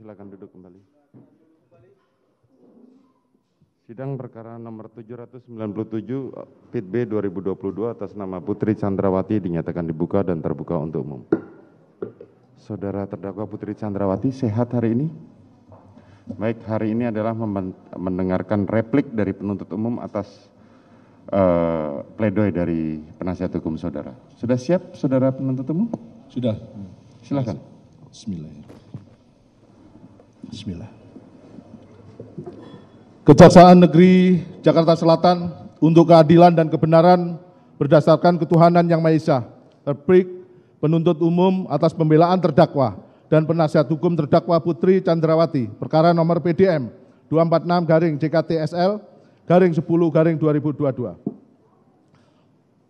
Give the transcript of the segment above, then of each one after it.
silakan duduk kembali. Sidang perkara nomor 797 Pit B 2022 atas nama Putri Chandrawati dinyatakan dibuka dan terbuka untuk umum. Saudara terdakwa Putri Chandrawati sehat hari ini? Baik, hari ini adalah mendengarkan replik dari penuntut umum atas uh, pledoi dari penasihat hukum saudara. Sudah siap saudara penuntut umum? Sudah. Silakan. Bismillahirrahmanirrahim. Bismillah. Kejaksaan Negeri Jakarta Selatan untuk keadilan dan kebenaran berdasarkan ketuhanan yang Maha Esa, terperik penuntut umum atas pembelaan terdakwa dan penasihat hukum terdakwa Putri Chandrawati, perkara nomor PDM 246 garing JKTSL garing 10 garing 2022.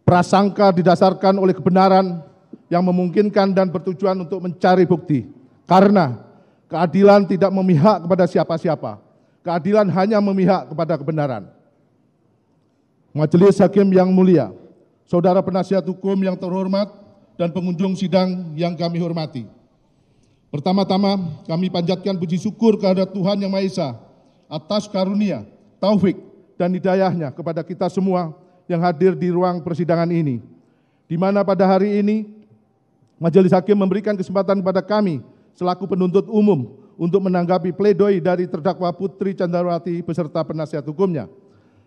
Prasangka didasarkan oleh kebenaran yang memungkinkan dan bertujuan untuk mencari bukti karena Keadilan tidak memihak kepada siapa-siapa. Keadilan hanya memihak kepada kebenaran. Majelis Hakim yang mulia, Saudara penasihat hukum yang terhormat dan pengunjung sidang yang kami hormati. Pertama-tama kami panjatkan puji syukur kepada Tuhan Yang Maha Esa atas karunia, taufik, dan hidayahnya kepada kita semua yang hadir di ruang persidangan ini. Di mana pada hari ini Majelis Hakim memberikan kesempatan kepada kami selaku penuntut umum untuk menanggapi pledoi dari terdakwa Putri Candrawati beserta penasihat hukumnya.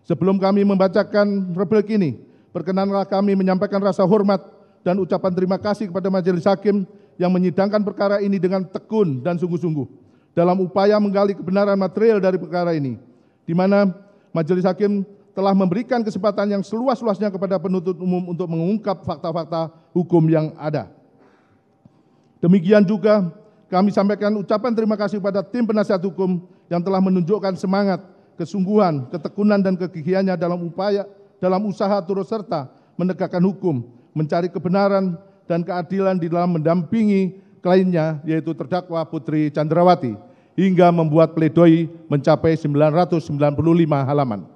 Sebelum kami membacakan replik ini, perkenanlah kami menyampaikan rasa hormat dan ucapan terima kasih kepada Majelis Hakim yang menyidangkan perkara ini dengan tekun dan sungguh-sungguh dalam upaya menggali kebenaran material dari perkara ini, di mana Majelis Hakim telah memberikan kesempatan yang seluas-luasnya kepada penuntut umum untuk mengungkap fakta-fakta hukum yang ada. Demikian juga kami sampaikan ucapan terima kasih kepada tim penasihat hukum yang telah menunjukkan semangat, kesungguhan, ketekunan dan kegigihannya dalam upaya dalam usaha turut serta menegakkan hukum, mencari kebenaran dan keadilan di dalam mendampingi kliennya yaitu terdakwa Putri Chandrawati hingga membuat pledoi mencapai 995 halaman.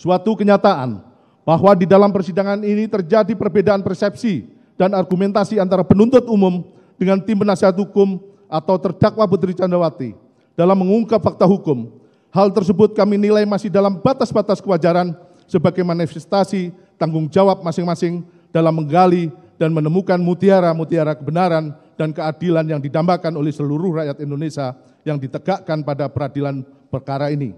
Suatu kenyataan bahwa di dalam persidangan ini terjadi perbedaan persepsi dan argumentasi antara penuntut umum dengan tim penasihat hukum atau terdakwa Putri Candrawati dalam mengungkap fakta hukum. Hal tersebut kami nilai masih dalam batas-batas kewajaran sebagai manifestasi tanggung jawab masing-masing dalam menggali dan menemukan mutiara-mutiara kebenaran dan keadilan yang didambakan oleh seluruh rakyat Indonesia yang ditegakkan pada peradilan perkara ini.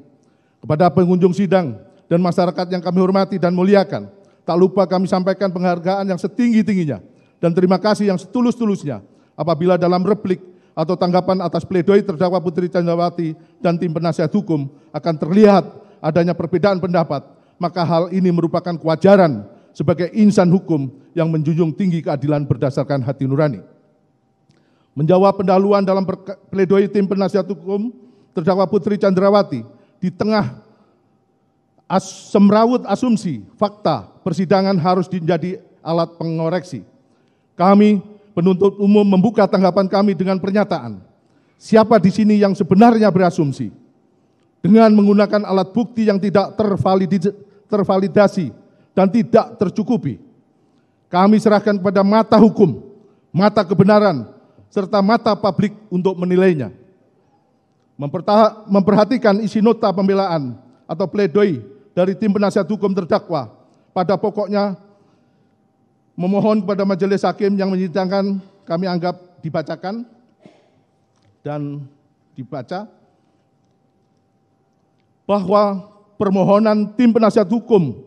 Kepada pengunjung sidang dan masyarakat yang kami hormati dan muliakan, tak lupa kami sampaikan penghargaan yang setinggi-tingginya dan terima kasih yang setulus-tulusnya apabila dalam replik atau tanggapan atas pledoi terdakwa Putri Candrawati dan tim penasihat hukum akan terlihat adanya perbedaan pendapat, maka hal ini merupakan kewajaran sebagai insan hukum yang menjunjung tinggi keadilan berdasarkan hati nurani. Menjawab pendahuluan dalam pledoi tim penasihat hukum terdakwa Putri Candrawati di tengah as semrawut asumsi fakta persidangan harus menjadi alat pengoreksi. Kami penuntut umum membuka tanggapan kami dengan pernyataan, siapa di sini yang sebenarnya berasumsi dengan menggunakan alat bukti yang tidak tervalidasi dan tidak tercukupi. Kami serahkan kepada mata hukum, mata kebenaran, serta mata publik untuk menilainya. Memperhatikan isi nota pembelaan atau pledoi dari tim penasihat hukum terdakwa, pada pokoknya memohon kepada majelis hakim yang menyidangkan kami anggap dibacakan dan dibaca bahwa permohonan tim penasihat hukum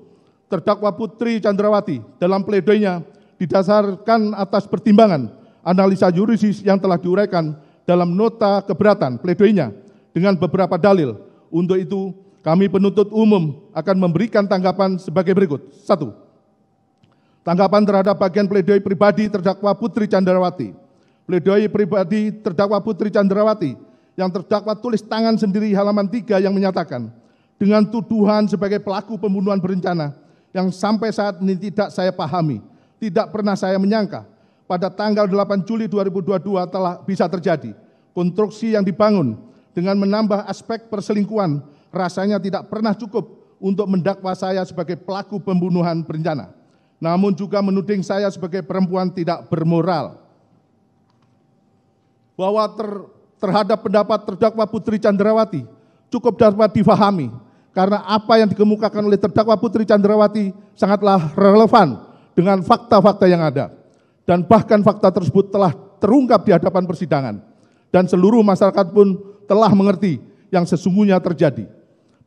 terdakwa Putri Chandrawati dalam pledoinya didasarkan atas pertimbangan analisa yurisis yang telah diuraikan dalam nota keberatan pledoinya dengan beberapa dalil. Untuk itu, kami penuntut umum akan memberikan tanggapan sebagai berikut. Satu, Tanggapan terhadap bagian pledoi pribadi terdakwa Putri Candrawati. Pledoi pribadi terdakwa Putri Candrawati yang terdakwa tulis tangan sendiri halaman 3 yang menyatakan dengan tuduhan sebagai pelaku pembunuhan berencana yang sampai saat ini tidak saya pahami, tidak pernah saya menyangka pada tanggal 8 Juli 2022 telah bisa terjadi. Konstruksi yang dibangun dengan menambah aspek perselingkuhan rasanya tidak pernah cukup untuk mendakwa saya sebagai pelaku pembunuhan berencana namun juga menuding saya sebagai perempuan tidak bermoral. Bahwa ter, terhadap pendapat terdakwa Putri Candrawati cukup dapat difahami karena apa yang dikemukakan oleh terdakwa Putri Candrawati sangatlah relevan dengan fakta-fakta yang ada dan bahkan fakta tersebut telah terungkap di hadapan persidangan dan seluruh masyarakat pun telah mengerti yang sesungguhnya terjadi.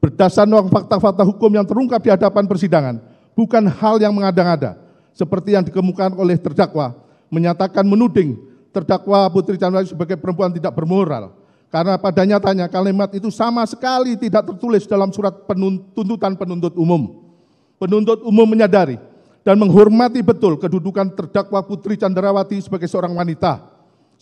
Berdasarkan fakta-fakta hukum yang terungkap di hadapan persidangan, bukan hal yang mengada-ngada seperti yang dikemukakan oleh terdakwa menyatakan menuding terdakwa Putri Candrawati sebagai perempuan tidak bermoral karena pada nyatanya kalimat itu sama sekali tidak tertulis dalam surat tuntutan penuntut umum. Penuntut umum menyadari dan menghormati betul kedudukan terdakwa Putri Candrawati sebagai seorang wanita,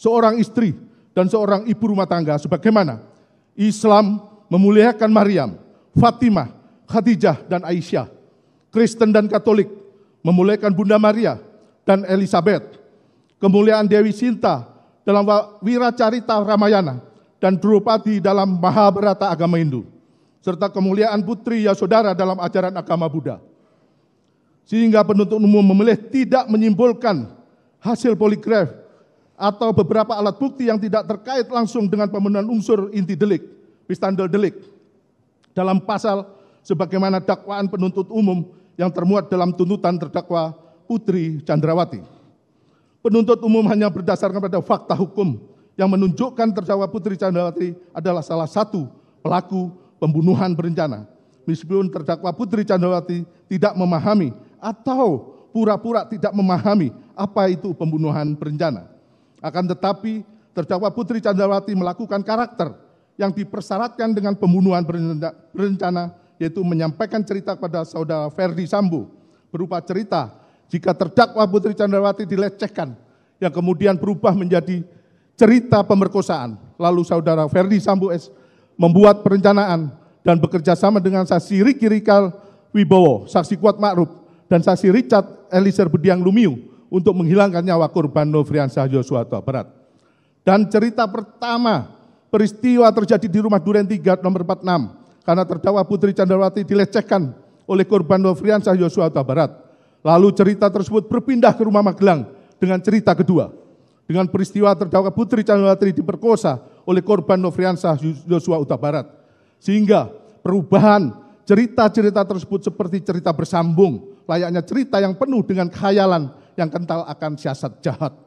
seorang istri, dan seorang ibu rumah tangga sebagaimana Islam memuliakan Maryam, Fatimah, Khadijah, dan Aisyah Kristen dan Katolik, memuliakan Bunda Maria dan Elizabeth, kemuliaan Dewi Sinta dalam Wiracarita Ramayana, dan Drupadi dalam Mahabharata agama Hindu, serta kemuliaan putri Ya Yasodhara dalam ajaran agama Buddha. Sehingga penuntut umum memilih tidak menyimpulkan hasil poligraf atau beberapa alat bukti yang tidak terkait langsung dengan pemenuhan unsur inti delik, pistandel delik, dalam pasal sebagaimana dakwaan penuntut umum yang termuat dalam tuntutan terdakwa Putri Chandrawati. Penuntut umum hanya berdasarkan pada fakta hukum yang menunjukkan terdakwa Putri Chandrawati adalah salah satu pelaku pembunuhan berencana. Meskipun terdakwa Putri Chandrawati tidak memahami atau pura-pura tidak memahami apa itu pembunuhan berencana. Akan tetapi terdakwa Putri Chandrawati melakukan karakter yang dipersyaratkan dengan pembunuhan berencana yaitu menyampaikan cerita kepada saudara Ferdi Sambo berupa cerita jika terdakwa Putri Candrawati dilecehkan yang kemudian berubah menjadi cerita pemerkosaan. Lalu saudara Ferdi Sambo S membuat perencanaan dan bekerja sama dengan saksi Riki Rikal Wibowo, saksi kuat Ma'ruf, dan saksi Richard Eliezer Bediang Lumiu untuk menghilangkan nyawa korban Nofriansah Yosua Barat. Dan cerita pertama, peristiwa terjadi di rumah Duren 3 nomor 46, karena terdakwa Putri Candrawati dilecehkan oleh korban Nofriansyah Yosua Huta Lalu cerita tersebut berpindah ke rumah Magelang dengan cerita kedua. Dengan peristiwa terdakwa Putri Candrawati diperkosa oleh korban Nofriansyah Yosua Utabarat, Sehingga perubahan cerita-cerita tersebut seperti cerita bersambung, layaknya cerita yang penuh dengan khayalan yang kental akan siasat jahat.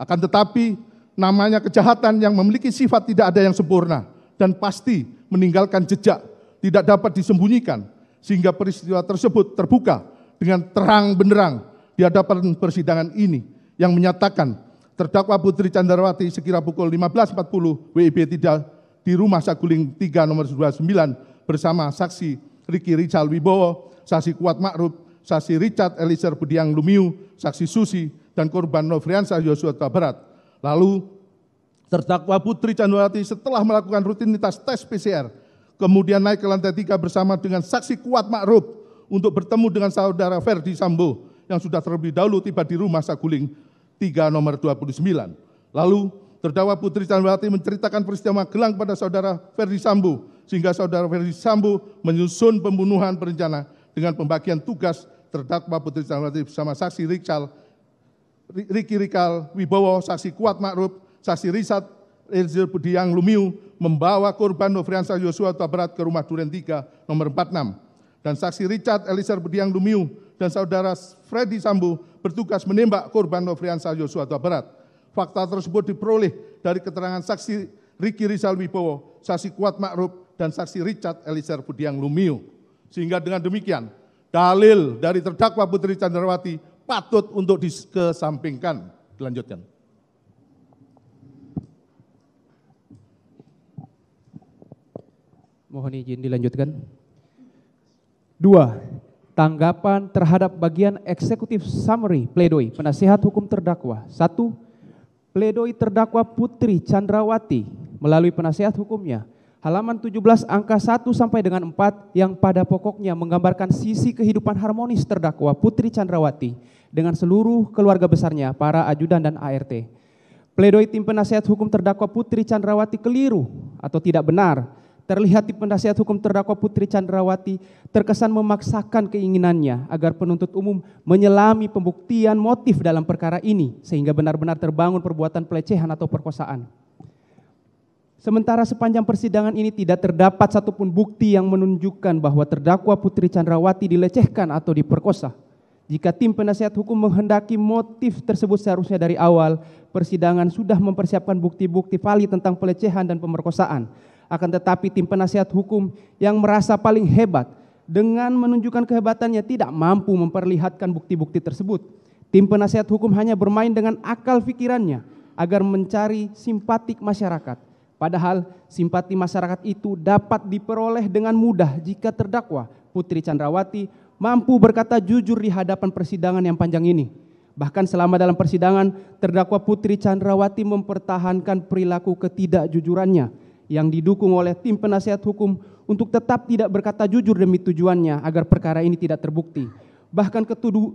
Akan tetapi namanya kejahatan yang memiliki sifat tidak ada yang sempurna dan pasti meninggalkan jejak, tidak dapat disembunyikan, sehingga peristiwa tersebut terbuka dengan terang benderang di hadapan persidangan ini yang menyatakan terdakwa Putri Candrawati sekira pukul 15.40 WIB tidak di rumah Saguling 3 nomor 29 bersama saksi Riki Rizal Wibowo, saksi Kuat Ma'ruf, saksi Richard Eliezer Budiang Lumiu, saksi Susi, dan korban novriansa Yosua Barat. Lalu Terdakwa Putri Candrawati setelah melakukan rutinitas tes PCR, kemudian naik ke lantai tiga bersama dengan saksi kuat Ma'ruf untuk bertemu dengan saudara Ferdi Sambo yang sudah terlebih dahulu tiba di rumah Saguling 3 nomor 29. Lalu terdakwa Putri Candrawati menceritakan peristiwa Magelang pada saudara Ferdi Sambo sehingga saudara Ferdi Sambo menyusun pembunuhan berencana dengan pembagian tugas terdakwa Putri Candrawati bersama saksi Rikal Riki Rikal Wibowo, saksi kuat Ma'ruf, Saksi Risat Elzir Budiang Lumiu membawa korban Nofriansa Yosua Tabarat ke rumah Duren 3 nomor 46 dan saksi Richard Elisar Budiang Lumiu dan saudara Freddy Sambu bertugas menembak korban Nofriansa Yosua Tobarat. Fakta tersebut diperoleh dari keterangan saksi Riki Rizal Wibowo, saksi Kuat Ma'ruf, dan saksi Richard Elisar Budiang Lumiu. Sehingga dengan demikian, dalil dari terdakwa Putri Candrawati patut untuk dikesampingkan. Dilanjutkan. Mohon izin dilanjutkan. Dua, tanggapan terhadap bagian eksekutif summary pledoi penasihat hukum terdakwa. Satu, pledoi terdakwa Putri Chandrawati melalui penasihat hukumnya. Halaman 17 angka 1 sampai dengan 4 yang pada pokoknya menggambarkan sisi kehidupan harmonis terdakwa Putri Chandrawati dengan seluruh keluarga besarnya, para ajudan dan ART. Pledoi tim penasihat hukum terdakwa Putri Chandrawati keliru atau tidak benar Terlihat di penasihat hukum terdakwa Putri Chandrawati terkesan memaksakan keinginannya agar penuntut umum menyelami pembuktian motif dalam perkara ini sehingga benar-benar terbangun perbuatan pelecehan atau perkosaan. Sementara sepanjang persidangan ini tidak terdapat satupun bukti yang menunjukkan bahwa terdakwa Putri Chandrawati dilecehkan atau diperkosa. Jika tim penasihat hukum menghendaki motif tersebut seharusnya dari awal, persidangan sudah mempersiapkan bukti-bukti valid tentang pelecehan dan pemerkosaan akan tetapi tim penasihat hukum yang merasa paling hebat dengan menunjukkan kehebatannya tidak mampu memperlihatkan bukti-bukti tersebut. Tim penasihat hukum hanya bermain dengan akal fikirannya agar mencari simpatik masyarakat. Padahal simpati masyarakat itu dapat diperoleh dengan mudah jika terdakwa Putri Chandrawati mampu berkata jujur di hadapan persidangan yang panjang ini. Bahkan selama dalam persidangan, terdakwa Putri Chandrawati mempertahankan perilaku ketidakjujurannya yang didukung oleh tim penasihat hukum untuk tetap tidak berkata jujur demi tujuannya agar perkara ini tidak terbukti. Bahkan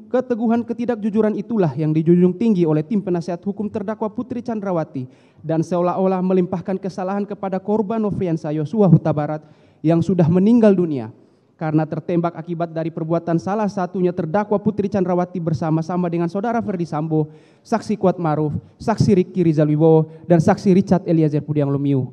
keteguhan ketidakjujuran itulah yang dijunjung tinggi oleh tim penasihat hukum terdakwa Putri Chandrawati dan seolah-olah melimpahkan kesalahan kepada korban Novian Yosua Huta Barat yang sudah meninggal dunia karena tertembak akibat dari perbuatan salah satunya terdakwa Putri Chandrawati bersama-sama dengan saudara Ferdi Sambo, saksi Kuat Maruf, saksi Riki Rizal Wibowo, dan saksi Richard Eliezer Pudiang Lumiu.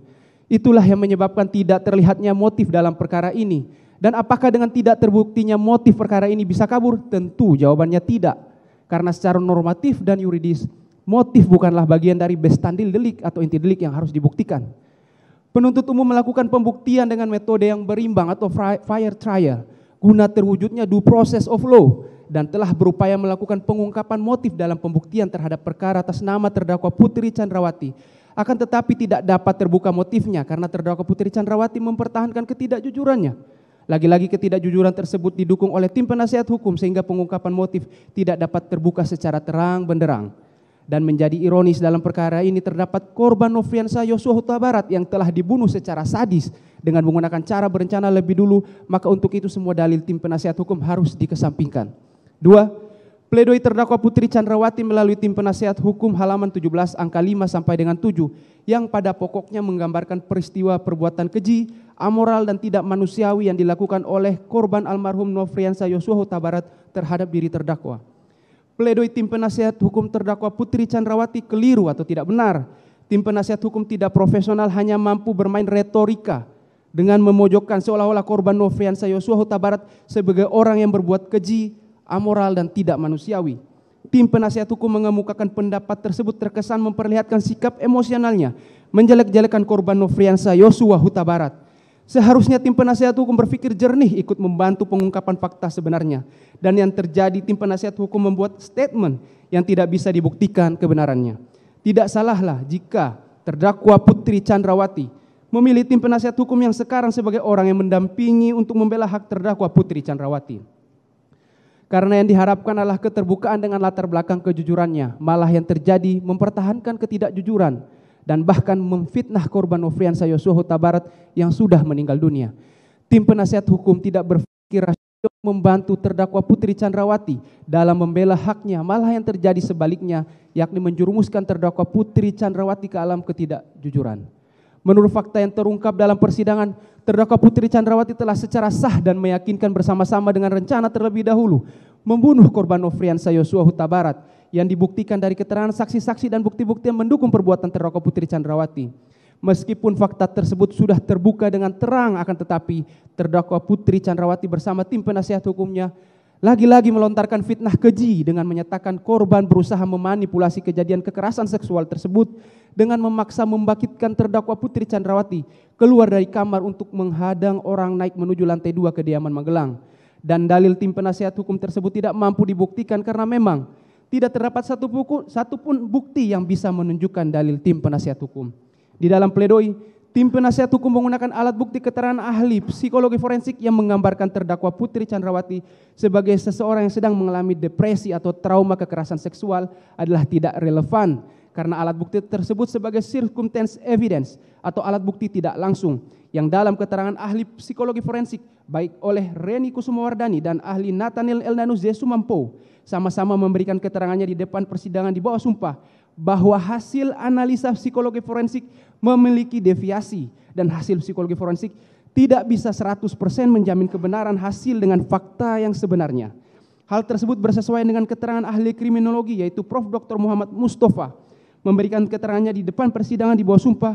Itulah yang menyebabkan tidak terlihatnya motif dalam perkara ini. Dan apakah dengan tidak terbuktinya motif perkara ini bisa kabur? Tentu jawabannya tidak. Karena secara normatif dan yuridis, motif bukanlah bagian dari bestandil delik atau inti delik yang harus dibuktikan. Penuntut umum melakukan pembuktian dengan metode yang berimbang atau fire trial guna terwujudnya due process of law dan telah berupaya melakukan pengungkapan motif dalam pembuktian terhadap perkara atas nama terdakwa Putri Chandrawati akan tetapi tidak dapat terbuka motifnya karena terdakwa Putri Chandrawati mempertahankan ketidakjujurannya. Lagi-lagi ketidakjujuran tersebut didukung oleh tim penasihat hukum sehingga pengungkapan motif tidak dapat terbuka secara terang benderang. Dan menjadi ironis dalam perkara ini terdapat korban Nofriansah Yosua Huta Barat yang telah dibunuh secara sadis dengan menggunakan cara berencana lebih dulu, maka untuk itu semua dalil tim penasihat hukum harus dikesampingkan. Dua, Pledoi terdakwa Putri Chandrawati melalui tim penasehat hukum halaman 17 angka 5 sampai dengan 7 yang pada pokoknya menggambarkan peristiwa perbuatan keji, amoral dan tidak manusiawi yang dilakukan oleh korban almarhum Nofriansa Yosua Huta Barat terhadap diri terdakwa. Pledoi tim penasehat hukum terdakwa Putri Chandrawati keliru atau tidak benar. Tim penasehat hukum tidak profesional hanya mampu bermain retorika dengan memojokkan seolah-olah korban Nofriansa Yosua Huta Barat sebagai orang yang berbuat keji, amoral, dan tidak manusiawi. Tim penasihat hukum mengemukakan pendapat tersebut terkesan memperlihatkan sikap emosionalnya menjelek-jelekan korban Nofriansa Yosua Huta Barat. Seharusnya tim penasihat hukum berpikir jernih ikut membantu pengungkapan fakta sebenarnya. Dan yang terjadi tim penasihat hukum membuat statement yang tidak bisa dibuktikan kebenarannya. Tidak salahlah jika terdakwa Putri Chandrawati memilih tim penasihat hukum yang sekarang sebagai orang yang mendampingi untuk membela hak terdakwa Putri Chandrawati. Karena yang diharapkan adalah keterbukaan dengan latar belakang kejujurannya. Malah yang terjadi mempertahankan ketidakjujuran dan bahkan memfitnah korban Nofrian Yosua Huta Barat yang sudah meninggal dunia. Tim penasihat hukum tidak berpikir rasio membantu terdakwa Putri Chandrawati dalam membela haknya. Malah yang terjadi sebaliknya, yakni menjurumuskan terdakwa Putri Chandrawati ke alam ketidakjujuran. Menurut fakta yang terungkap dalam persidangan, terdakwa Putri Chandrawati telah secara sah dan meyakinkan bersama-sama dengan rencana terlebih dahulu membunuh korban Nofrian Yosua Huta Barat yang dibuktikan dari keterangan saksi-saksi dan bukti-bukti yang mendukung perbuatan terdakwa Putri Chandrawati. Meskipun fakta tersebut sudah terbuka dengan terang akan tetapi terdakwa Putri Chandrawati bersama tim penasihat hukumnya lagi-lagi melontarkan fitnah keji dengan menyatakan korban berusaha memanipulasi kejadian kekerasan seksual tersebut dengan memaksa membangkitkan terdakwa Putri Chandrawati keluar dari kamar untuk menghadang orang naik menuju lantai dua kediaman Magelang. Dan dalil tim penasihat hukum tersebut tidak mampu dibuktikan karena memang tidak terdapat satu buku, satupun bukti yang bisa menunjukkan dalil tim penasihat hukum. Di dalam pledoi, Tim penasihat hukum menggunakan alat bukti keterangan ahli psikologi forensik yang menggambarkan terdakwa Putri Chandrawati sebagai seseorang yang sedang mengalami depresi atau trauma kekerasan seksual adalah tidak relevan karena alat bukti tersebut sebagai circumstance evidence atau alat bukti tidak langsung yang dalam keterangan ahli psikologi forensik baik oleh Reni Kusumawardani dan ahli Nathaniel Elnanu Zesumampo sama-sama memberikan keterangannya di depan persidangan di bawah sumpah bahwa hasil analisa psikologi forensik memiliki deviasi dan hasil psikologi forensik tidak bisa 100% menjamin kebenaran hasil dengan fakta yang sebenarnya. Hal tersebut bersesuaian dengan keterangan ahli kriminologi yaitu Prof. Dr. Muhammad Mustafa memberikan keterangannya di depan persidangan di bawah sumpah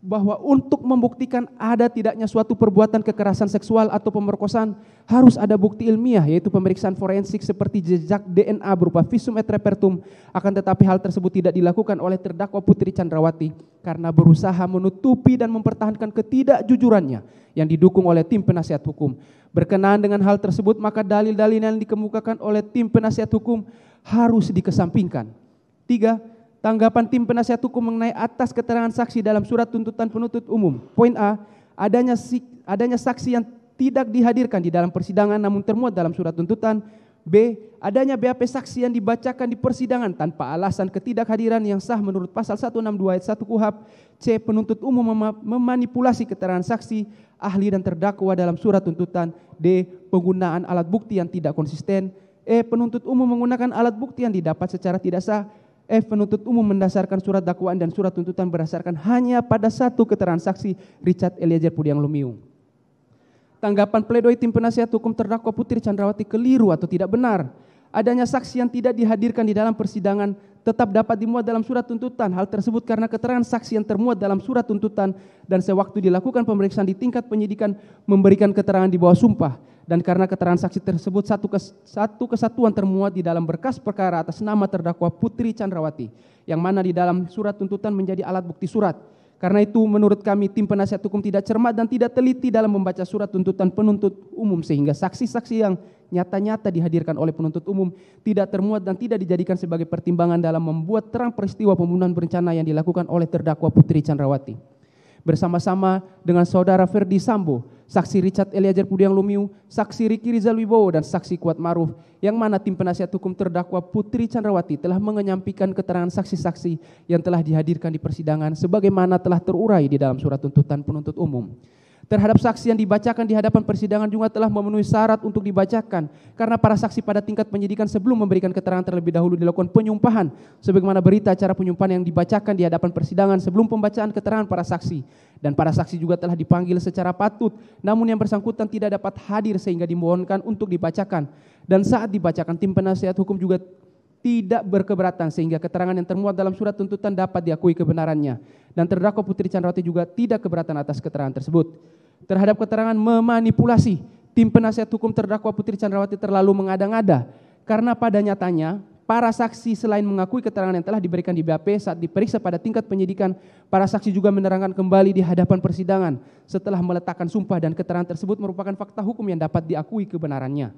bahwa untuk membuktikan ada tidaknya suatu perbuatan kekerasan seksual atau pemerkosaan harus ada bukti ilmiah yaitu pemeriksaan forensik seperti jejak DNA berupa visum et repertum akan tetapi hal tersebut tidak dilakukan oleh terdakwa Putri Chandrawati karena berusaha menutupi dan mempertahankan ketidakjujurannya yang didukung oleh tim penasihat hukum berkenaan dengan hal tersebut maka dalil-dalil yang dikemukakan oleh tim penasihat hukum harus dikesampingkan tiga Tanggapan tim penasihat hukum mengenai atas keterangan saksi dalam surat tuntutan penuntut umum. Poin A, adanya adanya saksi yang tidak dihadirkan di dalam persidangan namun termuat dalam surat tuntutan. B. Adanya BAP saksi yang dibacakan di persidangan tanpa alasan ketidakhadiran yang sah menurut pasal 162 ayat 1 KUHAP. C. Penuntut umum mem memanipulasi keterangan saksi, ahli dan terdakwa dalam surat tuntutan. D. Penggunaan alat bukti yang tidak konsisten. E. Penuntut umum menggunakan alat bukti yang didapat secara tidak sah F. Eh, penuntut umum mendasarkan surat dakwaan dan surat tuntutan berdasarkan hanya pada satu keterangan saksi Richard Eliezer Pudiang Lumiu. Tanggapan pledoi tim penasihat hukum terdakwa Putri Chandrawati keliru atau tidak benar. Adanya saksi yang tidak dihadirkan di dalam persidangan tetap dapat dimuat dalam surat tuntutan. Hal tersebut karena keterangan saksi yang termuat dalam surat tuntutan dan sewaktu dilakukan pemeriksaan di tingkat penyidikan memberikan keterangan di bawah sumpah. Dan karena keterangan saksi tersebut satu, kes, satu kesatuan termuat di dalam berkas perkara atas nama terdakwa Putri Chandrawati, yang mana di dalam surat tuntutan menjadi alat bukti surat karena itu menurut kami tim penasihat hukum tidak cermat dan tidak teliti dalam membaca surat tuntutan penuntut umum sehingga saksi-saksi yang nyata-nyata dihadirkan oleh penuntut umum tidak termuat dan tidak dijadikan sebagai pertimbangan dalam membuat terang peristiwa pembunuhan berencana yang dilakukan oleh terdakwa Putri Chandrawati bersama-sama dengan saudara Ferdi Sambo, saksi Richard Eliezer Pudiang Lumiu, saksi Riki Rizal Wibowo dan saksi Kuat Maruf yang mana tim penasihat hukum terdakwa Putri Chandrawati telah menyampaikan keterangan saksi-saksi yang telah dihadirkan di persidangan sebagaimana telah terurai di dalam surat tuntutan penuntut umum terhadap saksi yang dibacakan di hadapan persidangan juga telah memenuhi syarat untuk dibacakan karena para saksi pada tingkat penyidikan sebelum memberikan keterangan terlebih dahulu dilakukan penyumpahan sebagaimana berita acara penyumpahan yang dibacakan di hadapan persidangan sebelum pembacaan keterangan para saksi dan para saksi juga telah dipanggil secara patut namun yang bersangkutan tidak dapat hadir sehingga dimohonkan untuk dibacakan dan saat dibacakan tim penasihat hukum juga tidak berkeberatan sehingga keterangan yang termuat dalam surat tuntutan dapat diakui kebenarannya dan terdakwa Putri Chandrawati juga tidak keberatan atas keterangan tersebut terhadap keterangan memanipulasi tim penasihat hukum terdakwa Putri Chandrawati terlalu mengada-ngada karena pada nyatanya para saksi selain mengakui keterangan yang telah diberikan di BAP saat diperiksa pada tingkat penyidikan, para saksi juga menerangkan kembali di hadapan persidangan setelah meletakkan sumpah dan keterangan tersebut merupakan fakta hukum yang dapat diakui kebenarannya.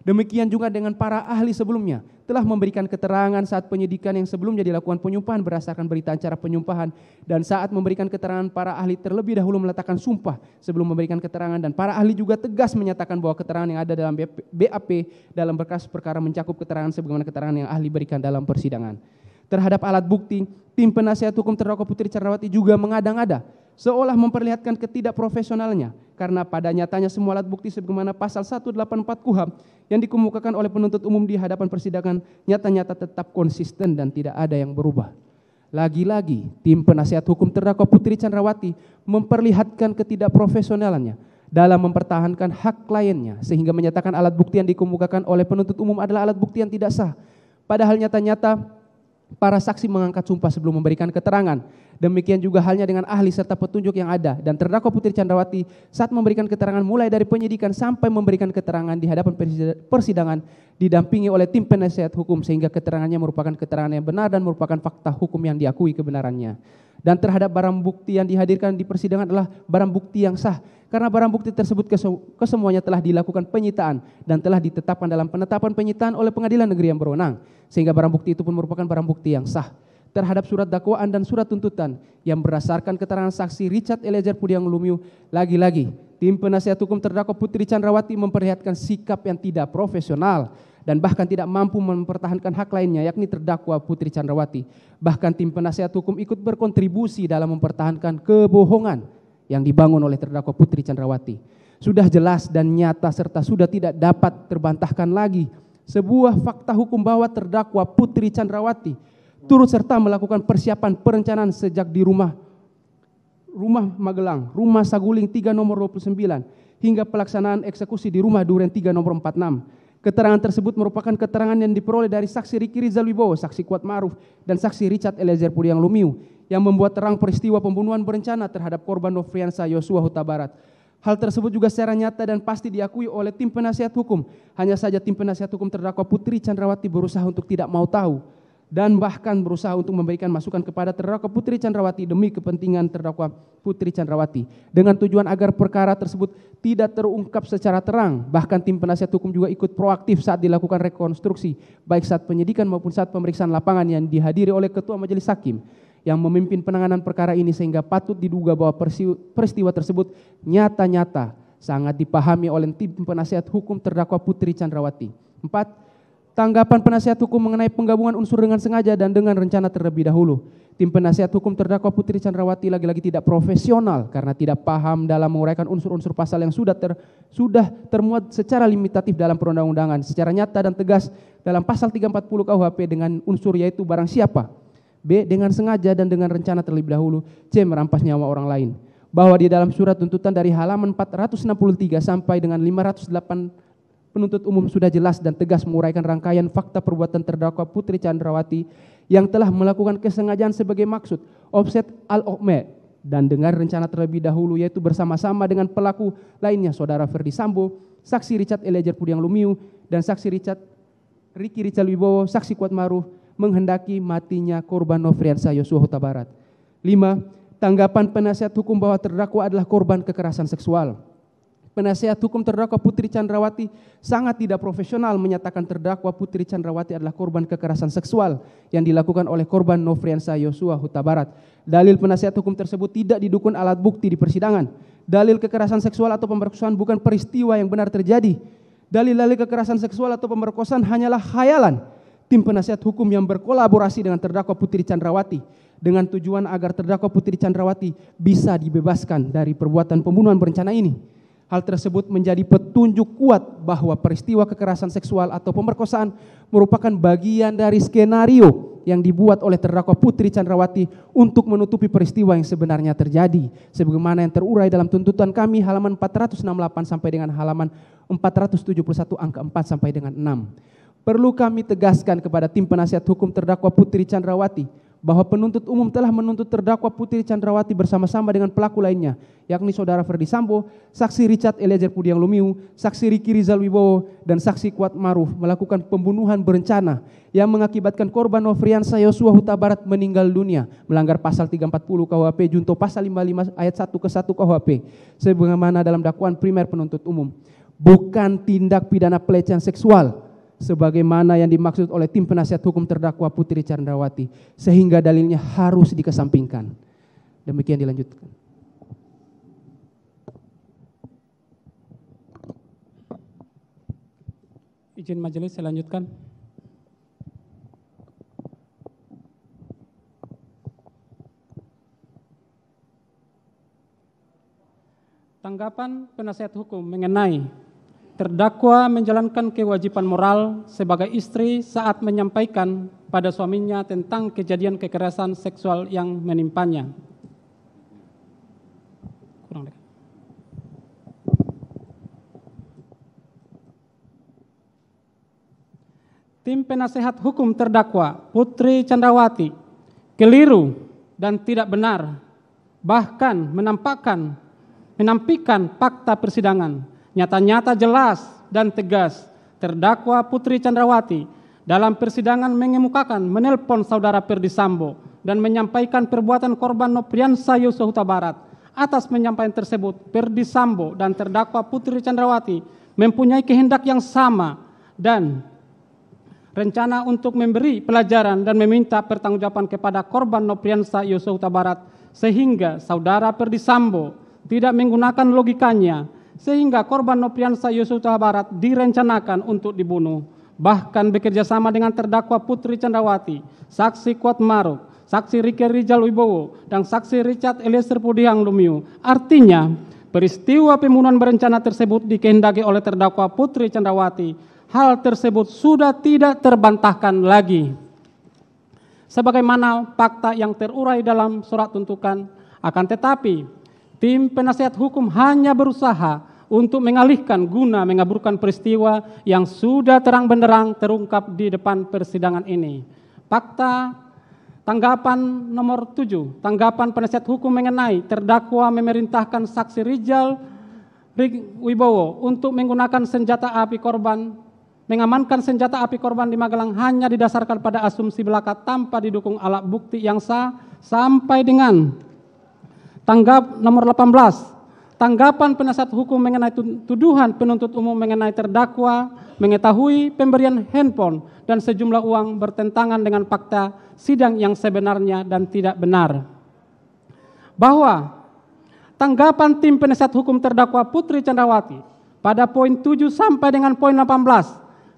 Demikian juga dengan para ahli sebelumnya telah memberikan keterangan saat penyidikan yang sebelumnya dilakukan penyumpahan berdasarkan berita acara penyumpahan dan saat memberikan keterangan para ahli terlebih dahulu meletakkan sumpah sebelum memberikan keterangan dan para ahli juga tegas menyatakan bahwa keterangan yang ada dalam BAP dalam berkas perkara mencakup keterangan sebagaimana keterangan yang ahli berikan dalam persidangan. Terhadap alat bukti, tim penasihat hukum terdakwa Putri Chandrawati juga mengadang ada seolah memperlihatkan ketidakprofesionalnya karena pada nyatanya semua alat bukti sebagaimana pasal 184 KUHAM yang dikemukakan oleh penuntut umum di hadapan persidangan nyata-nyata tetap konsisten dan tidak ada yang berubah. Lagi-lagi, tim penasihat hukum terdakwa Putri Chandrawati memperlihatkan ketidakprofesionalannya dalam mempertahankan hak kliennya sehingga menyatakan alat bukti yang dikemukakan oleh penuntut umum adalah alat bukti yang tidak sah. Padahal nyata-nyata para saksi mengangkat sumpah sebelum memberikan keterangan Demikian juga halnya dengan ahli serta petunjuk yang ada. Dan terdakwa Putri candrawati saat memberikan keterangan mulai dari penyidikan sampai memberikan keterangan di hadapan persidangan didampingi oleh tim penasehat hukum sehingga keterangannya merupakan keterangan yang benar dan merupakan fakta hukum yang diakui kebenarannya. Dan terhadap barang bukti yang dihadirkan di persidangan adalah barang bukti yang sah karena barang bukti tersebut kesemuanya telah dilakukan penyitaan dan telah ditetapkan dalam penetapan penyitaan oleh pengadilan negeri yang berwenang sehingga barang bukti itu pun merupakan barang bukti yang sah terhadap surat dakwaan dan surat tuntutan yang berdasarkan keterangan saksi Richard Eliezer Pudiang Lumiu lagi-lagi tim penasihat hukum terdakwa Putri Chandrawati memperlihatkan sikap yang tidak profesional dan bahkan tidak mampu mempertahankan hak lainnya yakni terdakwa Putri Chandrawati. Bahkan tim penasihat hukum ikut berkontribusi dalam mempertahankan kebohongan yang dibangun oleh terdakwa Putri Chandrawati. Sudah jelas dan nyata serta sudah tidak dapat terbantahkan lagi sebuah fakta hukum bahwa terdakwa Putri Chandrawati turut serta melakukan persiapan perencanaan sejak di rumah rumah Magelang, rumah Saguling 3 nomor 29 hingga pelaksanaan eksekusi di rumah Duren 3 nomor 46. Keterangan tersebut merupakan keterangan yang diperoleh dari saksi Riki Rizal Wibowo, saksi Kuat Maruf, dan saksi Richard Eliezer Pudiang Lumiu yang membuat terang peristiwa pembunuhan berencana terhadap korban Nofriansa Yosua Huta Barat. Hal tersebut juga secara nyata dan pasti diakui oleh tim penasihat hukum. Hanya saja tim penasihat hukum terdakwa Putri Chandrawati berusaha untuk tidak mau tahu dan bahkan berusaha untuk memberikan masukan kepada terdakwa Putri Chandrawati demi kepentingan terdakwa Putri Chandrawati dengan tujuan agar perkara tersebut tidak terungkap secara terang bahkan tim penasihat hukum juga ikut proaktif saat dilakukan rekonstruksi baik saat penyidikan maupun saat pemeriksaan lapangan yang dihadiri oleh ketua majelis hakim yang memimpin penanganan perkara ini sehingga patut diduga bahwa peristiwa tersebut nyata-nyata sangat dipahami oleh tim penasihat hukum terdakwa Putri Chandrawati. Empat, Tanggapan penasihat hukum mengenai penggabungan unsur dengan sengaja dan dengan rencana terlebih dahulu. Tim penasihat hukum terdakwa Putri Chandrawati lagi-lagi tidak profesional karena tidak paham dalam menguraikan unsur-unsur pasal yang sudah ter, sudah termuat secara limitatif dalam perundang-undangan, secara nyata dan tegas dalam pasal 340 KUHP dengan unsur yaitu barang siapa. B. Dengan sengaja dan dengan rencana terlebih dahulu. C. Merampas nyawa orang lain. Bahwa di dalam surat tuntutan dari halaman 463 sampai dengan 508 penuntut umum sudah jelas dan tegas menguraikan rangkaian fakta perbuatan terdakwa Putri Chandrawati yang telah melakukan kesengajaan sebagai maksud offset al-okme dan dengar rencana terlebih dahulu yaitu bersama-sama dengan pelaku lainnya saudara Ferdi Sambo, saksi Richard Eliezer Pudiang Lumiu dan saksi Richard Riki Richard Wibowo, saksi Kuat Maruf menghendaki matinya korban Nofriansa Yosua Huta Barat. 5. Tanggapan penasihat hukum bahwa terdakwa adalah korban kekerasan seksual. Penasehat hukum terdakwa Putri Chandrawati sangat tidak profesional menyatakan terdakwa Putri Chandrawati adalah korban kekerasan seksual yang dilakukan oleh korban Nofriansa Yosua Huta Barat. Dalil penasehat hukum tersebut tidak didukung alat bukti di persidangan. Dalil kekerasan seksual atau pemerkosaan bukan peristiwa yang benar terjadi. Dalil-dalil kekerasan seksual atau pemerkosaan hanyalah khayalan tim penasehat hukum yang berkolaborasi dengan terdakwa Putri Chandrawati dengan tujuan agar terdakwa Putri Chandrawati bisa dibebaskan dari perbuatan pembunuhan berencana ini. Hal tersebut menjadi petunjuk kuat bahwa peristiwa kekerasan seksual atau pemerkosaan merupakan bagian dari skenario yang dibuat oleh terdakwa Putri Chandrawati untuk menutupi peristiwa yang sebenarnya terjadi sebagaimana yang terurai dalam tuntutan kami halaman 468 sampai dengan halaman 471 angka 4 sampai dengan 6. Perlu kami tegaskan kepada tim penasihat hukum terdakwa Putri Chandrawati bahwa penuntut umum telah menuntut terdakwa Putri Chandrawati bersama-sama dengan pelaku lainnya, yakni saudara Ferdi Sambo, saksi Richard Eliezer Pudiang Lumiu, saksi Riki Rizal Wibowo, dan saksi Kuat Maruf melakukan pembunuhan berencana yang mengakibatkan korban Nofriansa Yosua Huta Barat meninggal dunia melanggar pasal 340 KUHP junto pasal 55 ayat 1 ke 1 KUHP sebagaimana dalam dakwaan primer penuntut umum. Bukan tindak pidana pelecehan seksual sebagaimana yang dimaksud oleh tim penasihat hukum terdakwa Putri Candrawati, sehingga dalilnya harus dikesampingkan. Demikian dilanjutkan. Izin majelis saya lanjutkan. Tanggapan penasihat hukum mengenai terdakwa menjalankan kewajiban moral sebagai istri saat menyampaikan pada suaminya tentang kejadian kekerasan seksual yang menimpanya. Tim penasehat hukum terdakwa Putri Candrawati keliru dan tidak benar bahkan menampakkan menampikan fakta persidangan nyata-nyata jelas dan tegas terdakwa Putri Chandrawati dalam persidangan mengemukakan menelpon saudara Perdi Sambo dan menyampaikan perbuatan korban Nopriansa Yosua Huta Barat. Atas penyampaian tersebut, Perdi Sambo dan terdakwa Putri Chandrawati mempunyai kehendak yang sama dan rencana untuk memberi pelajaran dan meminta pertanggungjawaban kepada korban Nopriansa Yosua Huta Barat sehingga saudara Perdi Sambo tidak menggunakan logikanya sehingga korban Nopriansa Yosua Barat direncanakan untuk dibunuh. Bahkan bekerja sama dengan terdakwa Putri Candrawati, saksi Kuat Maruf, saksi Riki Rijal Wibowo, dan saksi Richard Eliezer Pudihang Lumiu. Artinya, peristiwa pembunuhan berencana tersebut dikehendaki oleh terdakwa Putri Candrawati. Hal tersebut sudah tidak terbantahkan lagi. Sebagaimana fakta yang terurai dalam surat tuntukan, akan tetapi tim penasihat hukum hanya berusaha untuk mengalihkan guna mengaburkan peristiwa yang sudah terang benderang terungkap di depan persidangan ini. Fakta tanggapan nomor 7, tanggapan penasihat hukum mengenai terdakwa memerintahkan saksi Rijal Wibowo untuk menggunakan senjata api korban mengamankan senjata api korban di Magelang hanya didasarkan pada asumsi belaka tanpa didukung alat bukti yang sah sampai dengan tanggap nomor 18 tanggapan penasihat hukum mengenai tuduhan penuntut umum mengenai terdakwa mengetahui pemberian handphone dan sejumlah uang bertentangan dengan fakta sidang yang sebenarnya dan tidak benar. Bahwa tanggapan tim penasihat hukum terdakwa Putri Candrawati pada poin 7 sampai dengan poin 18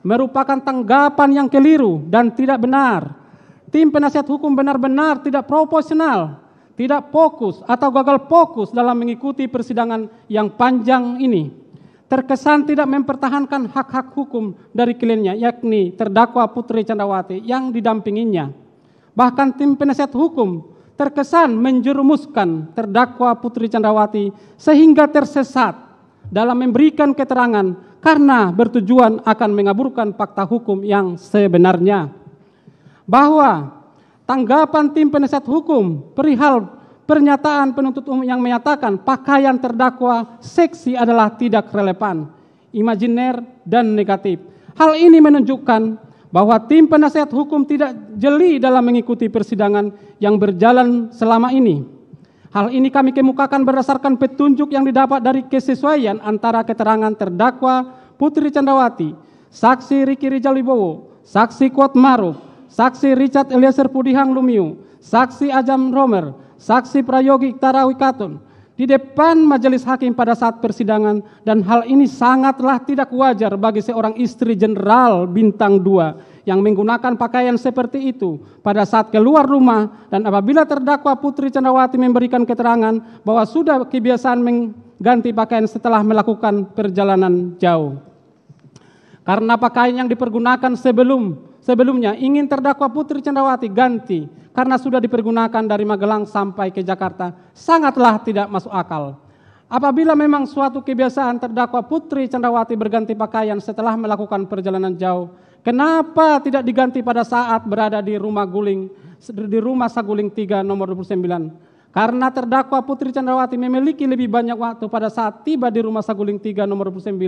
merupakan tanggapan yang keliru dan tidak benar. Tim penasihat hukum benar-benar tidak proporsional tidak fokus atau gagal fokus dalam mengikuti persidangan yang panjang ini. Terkesan tidak mempertahankan hak-hak hukum dari kliennya, yakni terdakwa Putri Candrawati yang didampinginya. Bahkan tim penasihat hukum terkesan menjerumuskan terdakwa Putri Candrawati sehingga tersesat dalam memberikan keterangan karena bertujuan akan mengaburkan fakta hukum yang sebenarnya. Bahwa Tanggapan tim penasihat hukum perihal pernyataan penuntut umum yang menyatakan pakaian terdakwa seksi adalah tidak relevan, imajiner, dan negatif. Hal ini menunjukkan bahwa tim penasihat hukum tidak jeli dalam mengikuti persidangan yang berjalan selama ini. Hal ini kami kemukakan berdasarkan petunjuk yang didapat dari kesesuaian antara keterangan terdakwa Putri Candrawati, saksi Riki Rijalibowo, saksi Kuat Maruf, saksi Richard Eliezer Pudihang Lumiu, saksi Ajam Romer, saksi Prayogi Tarawi Katun, di depan majelis hakim pada saat persidangan dan hal ini sangatlah tidak wajar bagi seorang istri jenderal bintang dua yang menggunakan pakaian seperti itu pada saat keluar rumah dan apabila terdakwa Putri Candrawati memberikan keterangan bahwa sudah kebiasaan mengganti pakaian setelah melakukan perjalanan jauh. Karena pakaian yang dipergunakan sebelum Sebelumnya ingin terdakwa Putri Cendrawati ganti karena sudah dipergunakan dari Magelang sampai ke Jakarta sangatlah tidak masuk akal. Apabila memang suatu kebiasaan terdakwa Putri Cendrawati berganti pakaian setelah melakukan perjalanan jauh, kenapa tidak diganti pada saat berada di rumah guling di rumah Saguling 3 nomor 29 karena terdakwa Putri Chandrawati memiliki lebih banyak waktu pada saat tiba di rumah Saguling 3 nomor 29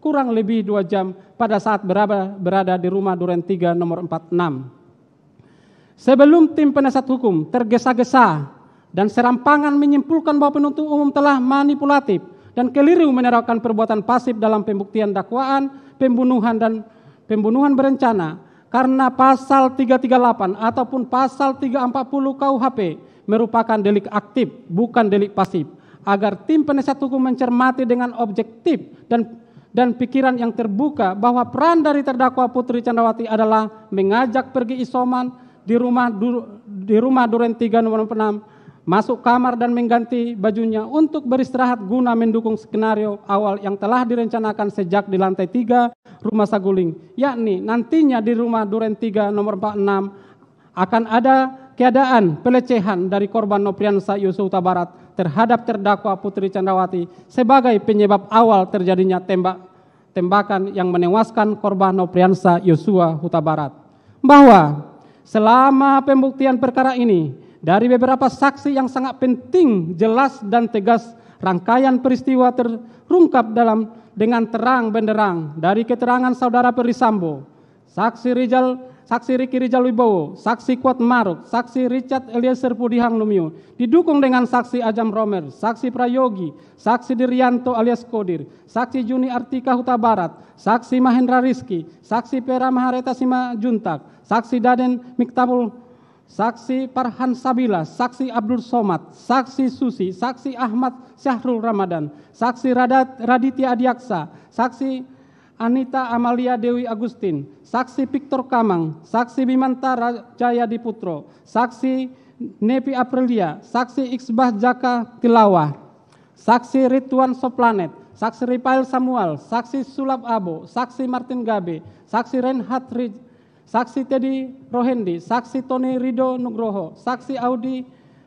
kurang lebih 2 jam pada saat berada, berada di rumah Duren 3 nomor 46. Sebelum tim penasihat hukum tergesa-gesa dan serampangan menyimpulkan bahwa penuntut umum telah manipulatif dan keliru menerapkan perbuatan pasif dalam pembuktian dakwaan, pembunuhan dan pembunuhan berencana karena pasal 338 ataupun pasal 340 KUHP merupakan delik aktif, bukan delik pasif, agar tim penasihat hukum mencermati dengan objektif dan dan pikiran yang terbuka bahwa peran dari terdakwa Putri Candrawati adalah mengajak pergi isoman di rumah du, di rumah Duren 3 nomor 6, masuk kamar dan mengganti bajunya untuk beristirahat guna mendukung skenario awal yang telah direncanakan sejak di lantai 3 rumah Saguling, yakni nantinya di rumah Duren 3 nomor 46 akan ada keadaan pelecehan dari korban Nopriansa Yosua Barat terhadap terdakwa Putri Candrawati sebagai penyebab awal terjadinya tembak tembakan yang menewaskan korban Nopriansa Yosua Huta Barat. Bahwa selama pembuktian perkara ini dari beberapa saksi yang sangat penting, jelas dan tegas rangkaian peristiwa terungkap dalam dengan terang benderang dari keterangan saudara Perisambo, saksi Rizal saksi Riki Rijal Wibowo, saksi Kuat Maruk, saksi Richard Eliezer Pudihang Lumiu, didukung dengan saksi Ajam Romer, saksi Prayogi, saksi Dirianto alias Kodir, saksi Juni Artika Huta Barat, saksi Mahendra Rizki, saksi Pera Mahareta Sima Juntak, saksi Daden Miktabul saksi Parhan Sabila, saksi Abdul Somad, saksi Susi, saksi Ahmad Syahrul Ramadan, saksi Raditya Adiaksa, saksi Anita Amalia Dewi Agustin, saksi Victor Kamang, saksi Bimantara Jaya Diputro, saksi Nepi Aprilia, saksi Iksbah Jaka Tilawa, saksi Rituan Soplanet, saksi Ripail Samuel, saksi Sulap Abo, saksi Martin Gabe, saksi Ren Rij, saksi Teddy Rohendi, saksi Tony Rido Nugroho, saksi Audi